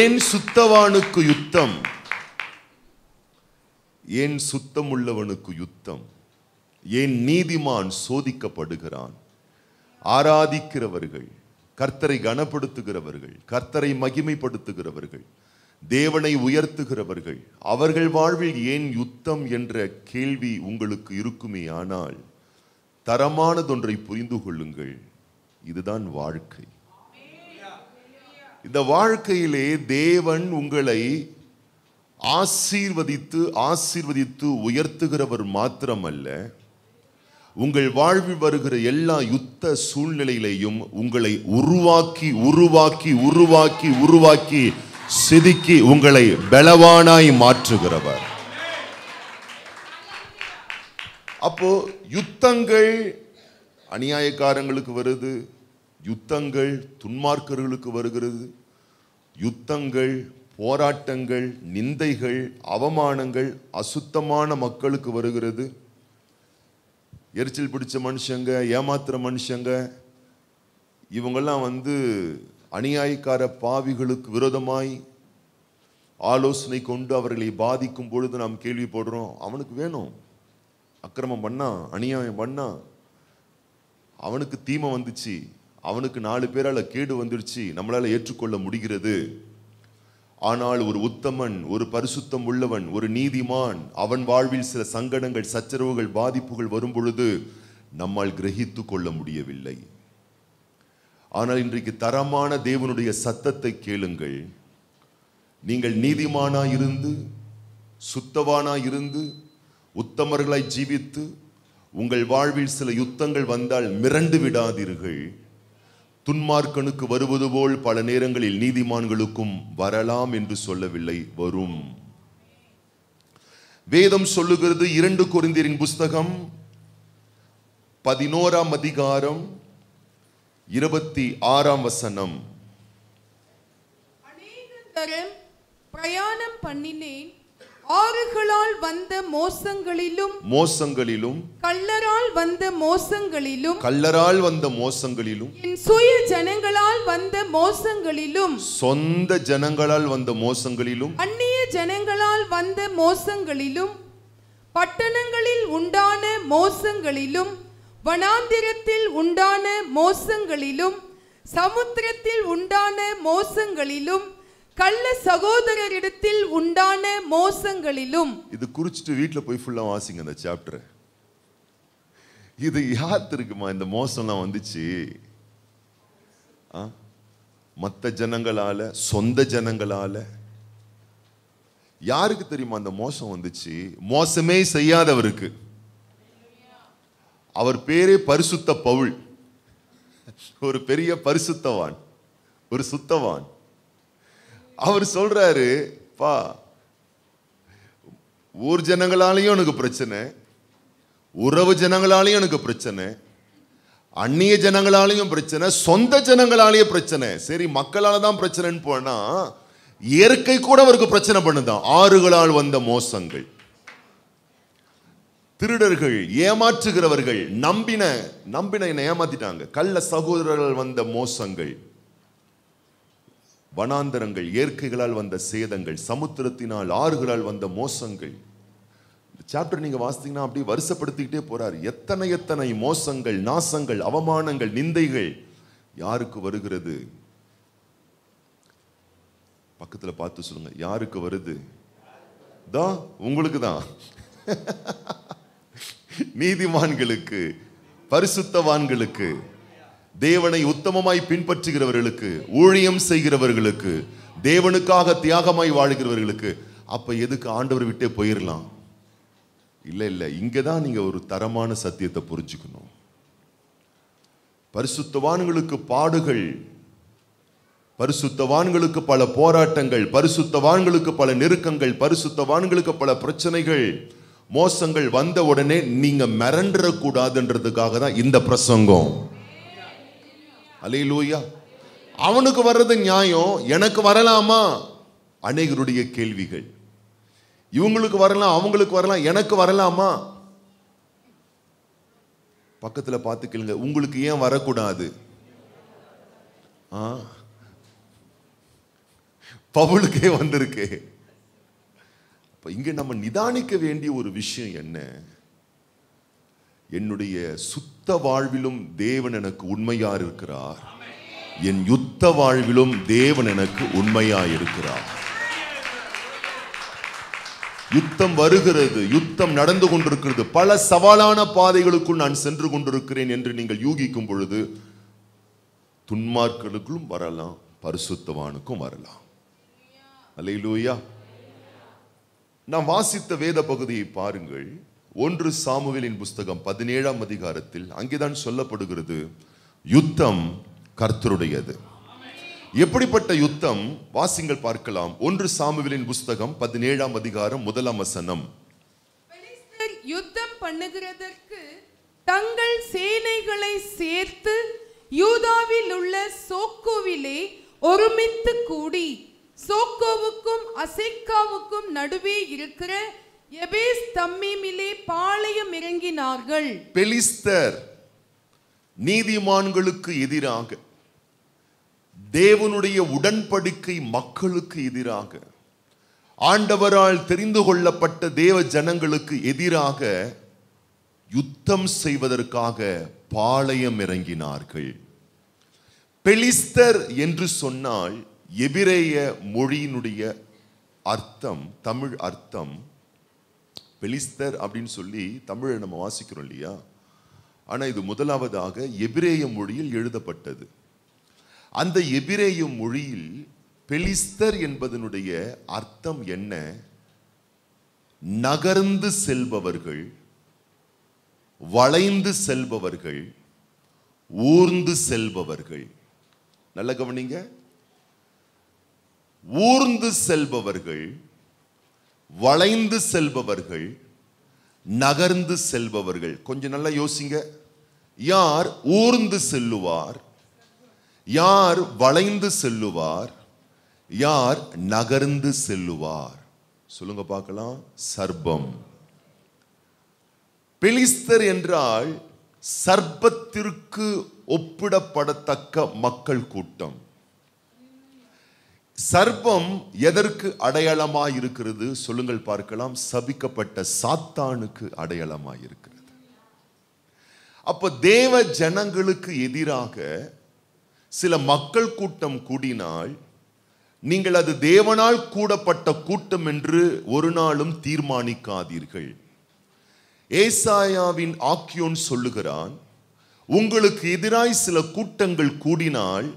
ஏன் சுத்தவானுக்கு யுத்தம் ஏன் சுத்தம் உள்ளவனுக்கு யுத்தம் ஏன் நீதிமான் சோதிக்கப்படுகிறான் ஆராதிக்கிறவர்கள் கர்த்தரை கனப்படுத்துகிறவர்கள் கர்த்தரை மகிமைப்படுத்துகிறவர்கள் தேவனை உயர்த்துகிறவர்கள் அவர்கள் வாழ்வில் ஏன் யுத்தம் என்ற கேள்வி உங்களுக்கு இருக்குமே ஆனால் தரமானதொன்றை புரிந்து கொள்ளுங்கள் இதுதான் வாழ்க்கை இந்த வாழ்க்கையிலே தேவன் உங்களை ஆசீர்வதித்து ஆசீர்வதித்து உயர்த்துகிறவர் மாத்திரமல்ல உங்கள் வாழ்வில் வருகிற எல்லா யுத்த சூழ்நிலையிலையும் உங்களை உருவாக்கி உருவாக்கி உருவாக்கி உருவாக்கி செதுக்கி உங்களை பலவானாய் மாற்றுகிறவர் அப்போ யுத்தங்கள் அநியாயக்காரங்களுக்கு வருது யுத்தங்கள் துன்மார்க்கர்களுக்கு வருகிறது யுத்தங்கள் போராட்டங்கள் நிந்தைகள் அவமானங்கள் அசுத்தமான மக்களுக்கு வருகிறது எரிச்சல் பிடிச்ச மனுஷங்க ஏமாத்துற மனுஷங்க இவங்கெல்லாம் வந்து அநியாயக்கார பாவிகளுக்கு விரோதமாய் ஆலோசனை கொண்டு அவர்களை பாதிக்கும் பொழுது நாம் போடுறோம் அவனுக்கு வேணும் அக்கிரமம் பண்ணா அநியாயம் பண்ணா அவனுக்கு தீமை வந்துச்சு அவனுக்கு நாலு பேரால் கேடு வந்துடுச்சு நம்மளால் ஏற்றுக்கொள்ள முடிகிறது ஆனால் ஒரு உத்தமன் ஒரு பரிசுத்தம் உள்ளவன் ஒரு நீதிமான் அவன் வாழ்வில் சில சங்கடங்கள் சச்சரவுகள் பாதிப்புகள் வரும் பொழுது நம்மால் கிரகித்து கொள்ள முடியவில்லை ஆனால் இன்றைக்கு தரமான தேவனுடைய சத்தத்தை கேளுங்கள் நீங்கள் நீதிமானா இருந்து சுத்தவானா இருந்து உத்தமர்களாய் ஜீவித்து உங்கள் வாழ்வில் சில யுத்தங்கள் வந்தால் மிரண்டு விடாதீர்கள் துன்மார்க்கனுக்கு வருவது போல் பல நேரங்களில் நீதிமான்களுக்கும் வரலாம் என்று சொல்லவில்லை வரும் வேதம் சொல்லுகிறது இரண்டு குறிந்தரின் புஸ்தகம் பதினோராம் அதிகாரம் இருபத்தி ஆறாம் வசனம் பிரயாணம் பண்ணினேன் ஆறுகளால் வந்த மோசங்களிலும் மோசங்களிலும் கள்ளரால் வந்த மோசங்களிலும் கள்ளரால் வந்த மோசங்களிலும் என் சுய ஜனங்களால் வந்த மோசங்களிலும் சொந்த ஜனங்களால் வந்த மோசங்களிலும் அந்நிய ஜனங்களால் வந்த மோசங்களிலும் பட்டணங்களில் உண்டான மோசங்களிலும் வனாந்திரத்தில் உண்டான மோசங்களிலும் சமுத்திரத்தில் உண்டான மோசங்களிலும் கள்ள சகோதரரிடத்தில் உண்டான மோசங்களிலும் இது குறிச்சிட்டு வீட்டில் போய் ஃபுல்லாக வாசிங்க அந்த சாப்டர் இது யாத்திருக்குமா இந்த மோசம்லாம் வந்துச்சு மற்ற ஜனங்களால சொந்த ஜனங்களால யாருக்கு தெரியுமா அந்த மோசம் வந்துச்சு மோசமே செய்யாதவருக்கு அவர் பேரே பரிசுத்த பவுல் ஒரு பெரிய பரிசுத்தவான் ஒரு சுத்தவான் அவர் சொல்கிறாரு பா ஊர் ஜனங்களாலேயும் எனக்கு பிரச்சனை உறவு ஜனங்களாலேயும் எனக்கு பிரச்சனை அந்நிய ஜனங்களாலேயும் பிரச்சனை சொந்த ஜனங்களாலேயும் பிரச்சனை சரி மக்களால் தான் பிரச்சனைன்னு போனால் இயற்கை கூட அவருக்கு பிரச்சனை பண்ணுதான் ஆறுகளால் வந்த மோசங்கள் திருடர்கள் ஏமாற்றுகிறவர்கள் நம்பின நம்பின என்னை ஏமாத்திட்டாங்க கள்ள சகோதரர்கள் வந்த மோசங்கள் வனாந்தரங்கள் இயற்கைகளால் வந்த சேதங்கள் சமுத்திரத்தினால் ஆறுகளால் வந்த மோசங்கள் இந்த சாப்டர் நீங்கள் வாசித்தீங்கன்னா அப்படியே வருஷப்படுத்திக்கிட்டே போகிறார் எத்தனை எத்தனை மோசங்கள் நாசங்கள் அவமானங்கள் நிந்தைகள் யாருக்கு வருகிறது பக்கத்தில் பார்த்து சொல்லுங்க யாருக்கு வருது தான் உங்களுக்கு தான் நீதிமான்களுக்கு பரிசுத்தவான்களுக்கு தேவனை உத்தமமாய் பின்பற்றுகிறவர்களுக்கு ஊழியம் செய்கிறவர்களுக்கு தேவனுக்காக தியாகமாய் வாழ்கிறவர்களுக்கு அப்போ எதுக்கு ஆண்டவர் விட்டே போயிடலாம் இல்லை இல்லை இங்கே தான் நீங்கள் ஒரு தரமான சத்தியத்தை புரிஞ்சுக்கணும் பரிசுத்தவான்களுக்கு பாடுகள் பரிசுத்தவான்களுக்கு பல போராட்டங்கள் பரிசுத்தவான்களுக்கு பல நெருக்கங்கள் பரிசுத்தவான்களுக்கு பல பிரச்சனைகள் மோசங்கள் வந்த உடனே நீங்கள் மிரண்டக்கூடாதுன்றதுக்காக தான் இந்த பிரசங்கம் லூயா அவனுக்கு வர்றது நியாயம் எனக்கு வரலாமா அநேகருடைய கேள்விகள் இவங்களுக்கு வரலாம் அவங்களுக்கு வரலாம் எனக்கு வரலாமா பக்கத்தில் பார்த்துக்கலுங்க உங்களுக்கு ஏன் வரக்கூடாது ஆ பவுலுக்கே வந்திருக்கு இப்போ இங்கே நம்ம நிதானிக்க வேண்டிய ஒரு விஷயம் என்ன என்னுடைய சுத்த வாழ்விலும் தேவன் எனக்கு உண்மையா இருக்கிறார் என் யுத்த வாழ்விலும் தேவன் எனக்கு உண்மையா இருக்கிறார் யுத்தம் வருகிறது யுத்தம் நடந்து கொண்டிருக்கிறது பல சவாலான பாதைகளுக்குள் நான் சென்று கொண்டிருக்கிறேன் என்று நீங்கள் யூகிக்கும் பொழுது துன்மார்களுக்கும் வரலாம் பரிசுத்தவானுக்கும் வரலாம் அலையிலூயா நான் வாசித்த வேத பகுதியை பாருங்கள் ஒன்று சாமுவேலின் புஸ்தகம் பதினேழாம் அதிகாரத்தில் அங்கேதான் சொல்லப்படுகிறது யுத்தம் கர்த்தருடையது எப்படிப்பட்ட யுத்தம் வாசிங்கள் பார்க்கலாம் ஒன்று சாமுவேலின் புஸ்தகம் பதினேழாம் அதிகாரம் முதலாம் வசனம் யுத்தம் பண்ணுகிறதற்கு தங்கள் சேனைகளை சேர்த்து யூதாவில் உள்ள சோக்கோவிலே ஒருமித்து கூடி சோக்கோவுக்கும் அசைக்காவுக்கும் நடுவே இருக்கிற எபேஸ் தம்மீமிலே பாளையம் இறங்கினார்கள் பெலிஸ்தர் நீதிமான்களுக்கு எதிராக தேவனுடைய உடன்படிக்கை மக்களுக்கு எதிராக ஆண்டவரால் தெரிந்து கொள்ளப்பட்ட தேவ ஜனங்களுக்கு எதிராக யுத்தம் செய்வதற்காக பாளையம் இறங்கினார்கள் பெலிஸ்தர் என்று சொன்னால் எபிரேய மொழியினுடைய அர்த்தம் தமிழ் அர்த்தம் பெலிஸ்தர் அப்படின்னு சொல்லி தமிழை நம்ம வாசிக்கிறோம் இல்லையா ஆனால் இது முதலாவதாக எபிரேய மொழியில் எழுதப்பட்டது அந்த எபிரேய மொழியில் பெலிஸ்தர் என்பதனுடைய அர்த்தம் என்ன நகர்ந்து செல்பவர்கள் வளைந்து செல்பவர்கள் ஊர்ந்து செல்பவர்கள் நல்ல கவனிங்க ஊர்ந்து செல்பவர்கள் வளைந்து செல்பவர்கள் நகர்ந்து செல்பவர்கள் கொஞ்சம் நல்லா யோசிங்க யார் ஊர்ந்து செல்லுவார் யார் வளைந்து செல்லுவார் யார் நகர்ந்து செல்லுவார் சொல்லுங்க பார்க்கலாம் சர்பம் பெலிஸ்தர் என்றால் சர்பத்திற்கு ஒப்பிடப்படத்தக்க மக்கள் கூட்டம் சர்ப்பம் எதற்கு அடையாளமாக இருக்கிறது சொல்லுங்கள் பார்க்கலாம் சபிக்கப்பட்ட சாத்தானுக்கு அடையாளமாக இருக்கிறது அப்போ தேவ ஜனங்களுக்கு எதிராக சில மக்கள் கூட்டம் கூடினால் நீங்கள் அது தேவனால் கூடப்பட்ட கூட்டம் என்று ஒரு நாளும் தீர்மானிக்காதீர்கள் ஏசாயாவின் ஆக்கியோன் சொல்லுகிறான் உங்களுக்கு எதிராய் சில கூட்டங்கள் கூடினால்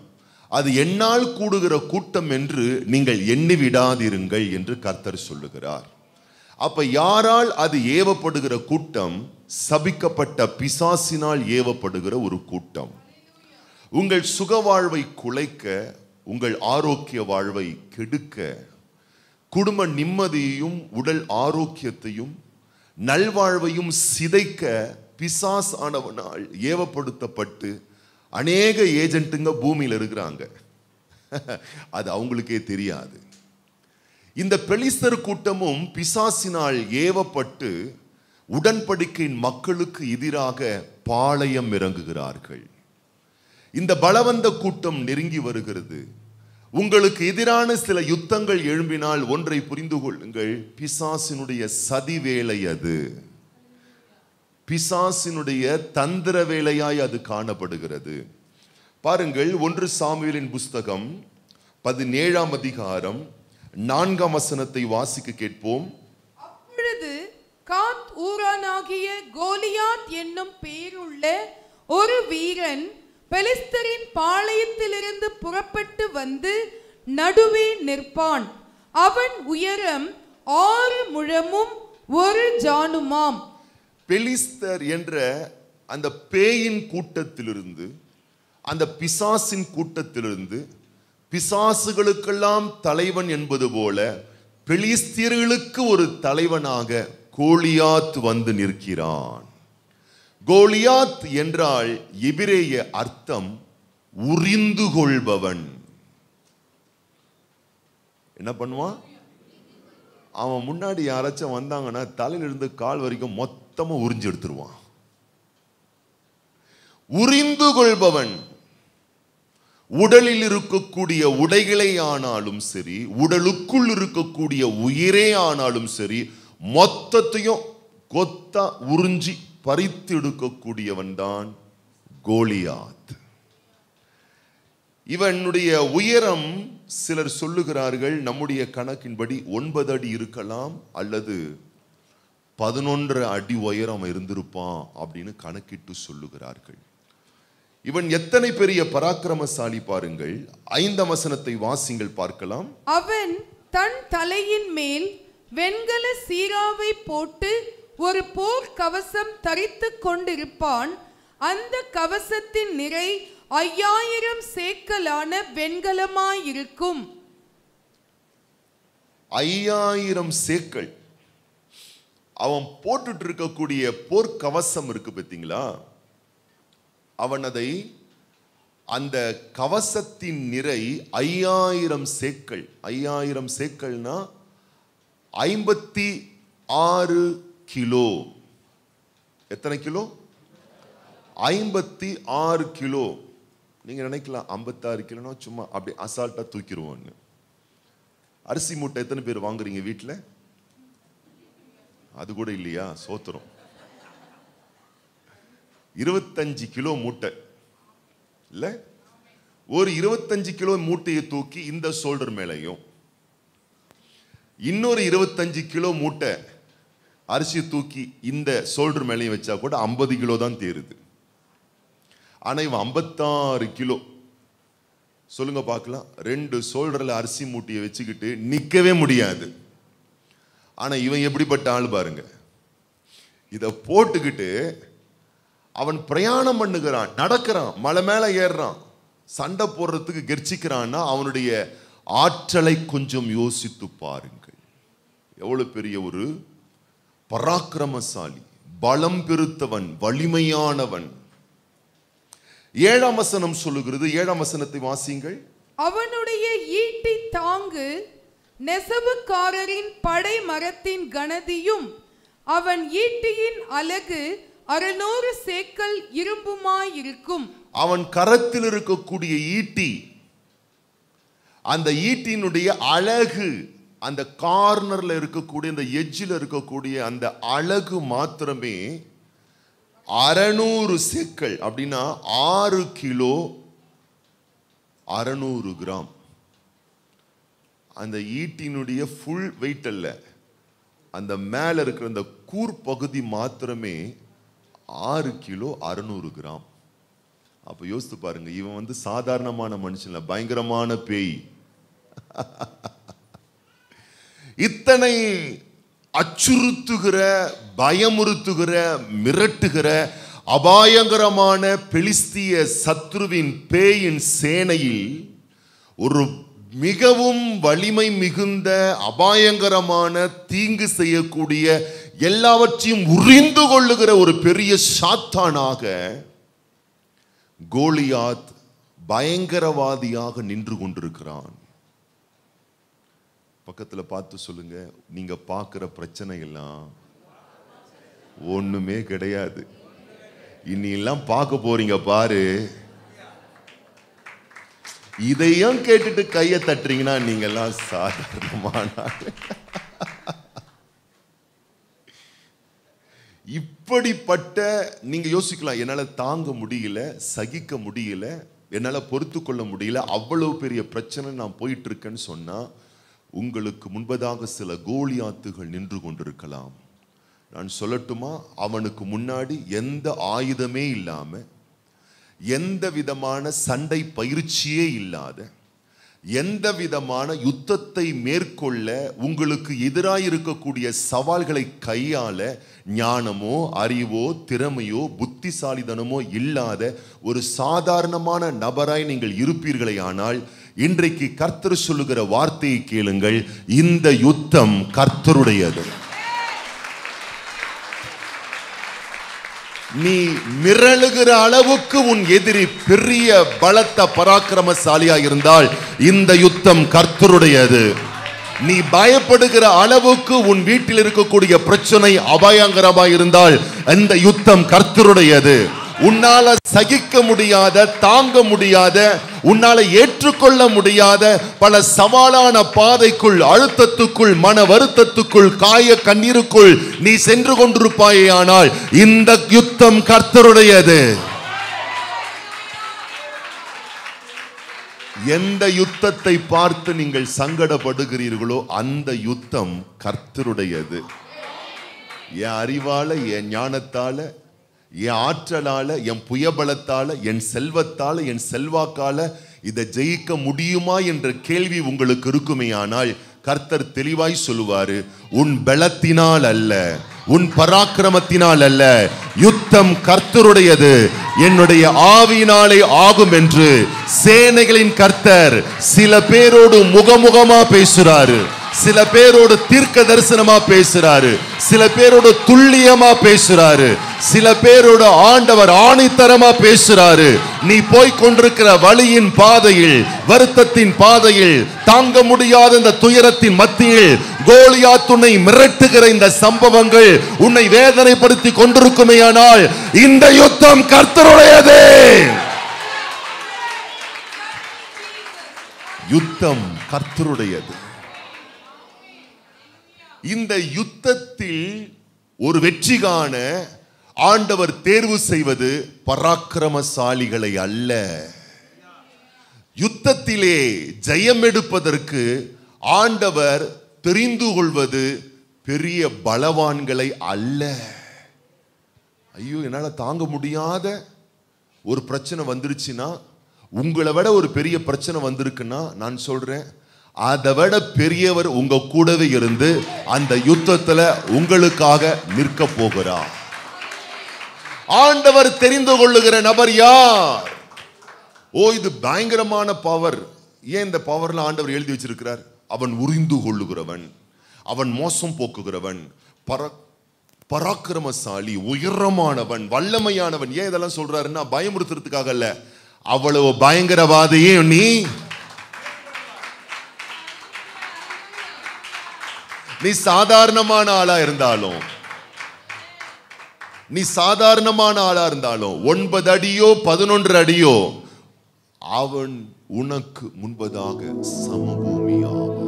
அது என்னால் கூடுகிற கூட்டம் என்று நீங்கள் எண்ணி விடாதிருங்கள் என்று கர்த்தர் சொல்லுகிறார் அப்ப யாரால் அது ஏவப்படுகிற கூட்டம் சபிக்கப்பட்ட பிசாசினால் ஏவப்படுகிற ஒரு கூட்டம் உங்கள் சுக வாழ்வை குலைக்க உங்கள் ஆரோக்கிய வாழ்வை கெடுக்க குடும்ப நிம்மதியையும் உடல் ஆரோக்கியத்தையும் நல்வாழ்வையும் சிதைக்க பிசாஸ் ஆனவனால் ஏவப்படுத்தப்பட்டு அநேக ஏஜென்ட்டுங்க பூமியில் இருக்கிறாங்க அது அவங்களுக்கே தெரியாது இந்த பெலிஸ்தர் கூட்டமும் பிசாசினால் ஏவப்பட்டு உடன்படிக்கையின் மக்களுக்கு எதிராக பாளையம் இறங்குகிறார்கள் இந்த பலவந்த கூட்டம் நெருங்கி வருகிறது உங்களுக்கு எதிரான சில யுத்தங்கள் எழும்பினால் ஒன்றை புரிந்து கொள்ளுங்கள் பிசாசினுடைய சதிவேலை அது பிசாசினுடைய தந்திர வேலையாய் அது காணப்படுகிறது பாருங்கள் ஒன்று சாமியலின் புஸ்தகம் பதினேழாம் அதிகாரம் நான்காம் வசனத்தை வாசிக்க கேட்போம் அப்பொழுது காத் ஊரானாகிய கோலியாத் என்னும் பேருள்ள ஒரு வீரன் பெலிஸ்தரின் பாளையத்திலிருந்து புறப்பட்டு வந்து நடுவே நிற்பான் அவன் உயரம் ஆறு முழமும் ஒரு ஜானுமாம் பெலிஸ்தர் என்ற அந்த பேயின் கூட்டத்திலிருந்து அந்த பிசாசின் கூட்டத்திலிருந்து பிசாசுகளுக்கெல்லாம் தலைவன் என்பது போல பெலிஸ்தியர்களுக்கு ஒரு தலைவனாக கோலியாத் வந்து நிற்கிறான் கோலியாத் என்றால் எபிரேய அர்த்தம் உறிந்து கொள்பவன் என்ன பண்ணுவான் அவன் முன்னாடி யாராச்சும் வந்தாங்கன்னா தலையிலிருந்து கால் வரைக்கும் மொத்த மொத்தமாக உறிஞ்சு எடுத்துருவான் உறிந்து கொள்பவன் உடலில் இருக்கக்கூடிய உடைகளே ஆனாலும் சரி உடலுக்குள் இருக்கக்கூடிய உயிரே ஆனாலும் சரி மொத்தத்தையும் கொத்தா உறிஞ்சி பறித்து எடுக்கக்கூடியவன் தான் கோலியாத் இவனுடைய உயரம் சிலர் சொல்லுகிறார்கள் நம்முடைய கணக்கின்படி ஒன்பது அடி இருக்கலாம் அல்லது பதினொன்று அடி உயரம் இருந்திருப்பான் அப்படின்னு கணக்கிட்டு சொல்லுகிறார்கள் இவன் எத்தனை பெரிய பராக்கிரமசாலி பாருங்கள் ஐந்த வசனத்தை வாசிங்கள் பார்க்கலாம் அவன் தன் தலையின் மேல் வெண்கல சீராவை போட்டு ஒரு போர் கவசம் தரித்து கொண்டிருப்பான் அந்த கவசத்தின் நிறை ஐயாயிரம் சேக்கலான வெண்கலமாயிருக்கும் ஐயாயிரம் சேக்கள் அவன் போட்டுட்டு இருக்கக்கூடிய போர்க்கவசம் இருக்கு பார்த்தீங்களா அவன் அதை அந்த கவசத்தின் நிறை ஐயாயிரம் சேக்கள் ஐயாயிரம் சேக்கள்னா ஐம்பத்தி ஆறு கிலோ எத்தனை கிலோ ஐம்பத்தி ஆறு கிலோ நீங்கள் நினைக்கலாம் ஐம்பத்தாறு கிலோனா சும்மா அப்படி அசால்ட்டாக தூக்கிடுவோம் அரிசி மூட்டை எத்தனை பேர் வாங்குறீங்க வீட்டில் அது கூட இல்லையா சோத்துரும் இருபத்தஞ்சு கிலோ மூட்டை இல்லை ஒரு இருபத்தஞ்சு கிலோ மூட்டையை தூக்கி இந்த சோல்டர் மேலையும் இன்னொரு இருபத்தஞ்சு கிலோ மூட்டை அரிசி தூக்கி இந்த சோல்டர் மேலையும் வச்சா கூட ஐம்பது கிலோ தான் தேருது ஆனால் இவன் ஐம்பத்தாறு கிலோ சொல்லுங்க பார்க்கலாம் ரெண்டு சோல்டரில் அரிசி மூட்டையை வச்சுக்கிட்டு நிற்கவே முடியாது ஆனால் இவன் எப்படிப்பட்ட ஆள் பாருங்க இதை போட்டுக்கிட்டு அவன் பிரயாணம் பண்ணுகிறான் நடக்கிறான் மலை மேலே ஏறுறான் சண்டை போடுறதுக்கு கெர்ச்சிக்கிறான்னா அவனுடைய ஆற்றலை கொஞ்சம் யோசித்து பாருங்கள் எவ்வளோ பெரிய ஒரு பராக்கிரமசாலி பலம் பெருத்தவன் வலிமையானவன் ஏழாம் வசனம் சொல்லுகிறது ஏழாம் வசனத்தை வாசியுங்கள் அவனுடைய ஈட்டி தாங்கு நெசவுக்காரரின் படை மரத்தின் கணதியும் அவன் ஈட்டியின் அழகு அறுநூறு சேக்கல் இரும்புமாயிருக்கும் அவன் கரத்தில் இருக்கக்கூடிய ஈட்டி அந்த ஈட்டியினுடைய அழகு அந்த கார்னர்ல இருக்கக்கூடிய அந்த எஜ்ஜில் இருக்கக்கூடிய அந்த அழகு மாத்திரமே அறநூறு சேக்கல் அப்படின்னா ஆறு கிலோ அறநூறு கிராம் அந்த ஈட்டினுடைய ஃபுல் வெயிட் அல்ல அந்த மேலே இருக்கிற அந்த கூர் பகுதி மாத்திரமே ஆறு கிலோ அறுநூறு கிராம் அப்போ யோசித்து பாருங்க இவன் வந்து சாதாரணமான மனுஷன் பயங்கரமான பேய் இத்தனை அச்சுறுத்துகிற பயமுறுத்துகிற மிரட்டுகிற அபாயங்கரமான பெலிஸ்திய சத்ருவின் பேயின் சேனையில் ஒரு மிகவும் வலிமை மிகுந்த அபாயங்கரமான தீங்கு செய்யக்கூடிய எல்லாவற்றையும் உறிந்து கொள்ளுகிற ஒரு பெரிய சாத்தானாக கோலியாத் பயங்கரவாதியாக நின்று கொண்டிருக்கிறான் பக்கத்தில் பார்த்து சொல்லுங்க நீங்க பார்க்குற பிரச்சனை எல்லாம் ஒன்றுமே கிடையாது இன்னி எல்லாம் பார்க்க போறீங்க பாரு இதையும் கேட்டுட்டு கையை தட்டுறீங்கன்னா நீங்கள்லாம் சாதாரணமான இப்படிப்பட்ட நீங்கள் யோசிக்கலாம் என்னால் தாங்க முடியல சகிக்க முடியல என்னால் பொறுத்து கொள்ள முடியல அவ்வளோ பெரிய பிரச்சனை நான் போயிட்டு இருக்கேன்னு சொன்னால் உங்களுக்கு முன்பதாக சில கோலியாத்துகள் நின்று கொண்டிருக்கலாம் நான் சொல்லட்டுமா அவனுக்கு முன்னாடி எந்த ஆயுதமே இல்லாமல் எந்த விதமான சண்டை பயிற்சியே இல்லாத எந்த விதமான யுத்தத்தை மேற்கொள்ள உங்களுக்கு எதிராக இருக்கக்கூடிய சவால்களை கையாள ஞானமோ அறிவோ திறமையோ புத்திசாலிதனமோ இல்லாத ஒரு சாதாரணமான நபராய் நீங்கள் இருப்பீர்களே ஆனால் இன்றைக்கு கர்த்தர் சொல்லுகிற வார்த்தையை கேளுங்கள் இந்த யுத்தம் கர்த்தருடையது நீ மிரழுகிற அளவுக்கு உன் எதிரி பெரிய பலத்த பராக்கிரமசாலியா இருந்தால் இந்த யுத்தம் கர்த்தருடையது நீ பயப்படுகிற அளவுக்கு உன் வீட்டில் இருக்கக்கூடிய பிரச்சனை அபாயங்கரமாக இருந்தால் இந்த யுத்தம் கர்த்தருடையது உன்னால சகிக்க முடியாத தாங்க முடியாத உன்னால ஏற்றுக்கொள்ள முடியாத பல சவாலான பாதைக்குள் அழுத்தத்துக்குள் மன வருத்தத்துக்குள் காய கண்ணீருக்குள் நீ சென்று கொண்டிருப்பாயே ஆனால் இந்த யுத்தம் கர்த்தருடையது எந்த யுத்தத்தை பார்த்து நீங்கள் சங்கடப்படுகிறீர்களோ அந்த யுத்தம் கர்த்தருடையது என் அறிவால என் ஞானத்தால என் ஆற்றலால் என் புயபலத்தால் என் செல்வத்தால் என் செல்வாக்கால் இதை ஜெயிக்க முடியுமா என்ற கேள்வி உங்களுக்கு இருக்குமே ஆனால் கர்த்தர் தெளிவாய் சொல்லுவார் உன் பலத்தினால் அல்ல உன் பராக்கிரமத்தினால் அல்ல யுத்தம் கர்த்தருடையது என்னுடைய ஆவியினாலே ஆகும் என்று சேனைகளின் கர்த்தர் சில பேரோடு முகமுகமா பேசுறாரு சில பேரோட தீர்க்க தரிசனமா பேசுறாரு சில பேரோட துல்லியமா பேசுறாரு சில பேரோட ஆண்டவர் ஆணித்தரமா பேசுறாரு நீ போய் கொண்டிருக்கிற வழியின் பாதையில் வருத்தத்தின் பாதையில் தாங்க முடியாத இந்த துயரத்தின் மத்தியில் துணை மிரட்டுகிற இந்த சம்பவங்கள் உன்னை வேதனைப்படுத்தி கொண்டிருக்குமேயானால் இந்த யுத்தம் கர்த்தருடையதே யுத்தம் கர்த்தருடையது இந்த யுத்தத்தில் ஒரு வெற்றி காண ஆண்டவர் தேர்வு செய்வது பராக்கிரமசாலிகளை அல்ல யுத்தத்திலே ஜெயம் எடுப்பதற்கு ஆண்டவர் தெரிந்து கொள்வது பெரிய பலவான்களை அல்ல ஐயோ என்னால் தாங்க முடியாத ஒரு பிரச்சனை வந்துருச்சுன்னா உங்களை விட ஒரு பெரிய பிரச்சனை வந்திருக்குன்னா நான் சொல்கிறேன் அதை விட பெரியவர் உங்க கூடவே இருந்து அந்த யுத்தத்தில் உங்களுக்காக நிற்க போகிறார் ஆண்டவர் தெரிந்து கொள்ளுகிற நபர் யார் ஓ இது பயங்கரமான பவர் ஏன் இந்த பவர்லாம் ஆண்டவர் எழுதி வச்சிருக்கிறார் அவன் உறிந்து கொள்ளுகிறவன் அவன் மோசம் போக்குகிறவன் பர பராக்கிரமசாலி உயரமானவன் வல்லமையானவன் ஏன் இதெல்லாம் சொல்றாருன்னா பயமுறுத்துறதுக்காக அல்ல அவ்வளவு பயங்கரவாதையே நீ நீ சாதாரணமான ஆளா இருந்தாலும் நீ சாதாரணமான ஆளா இருந்தாலும் ஒன்பது அடியோ பதினொன்று அடியோ அவன் உனக்கு முன்பதாக சமபூமியாகும்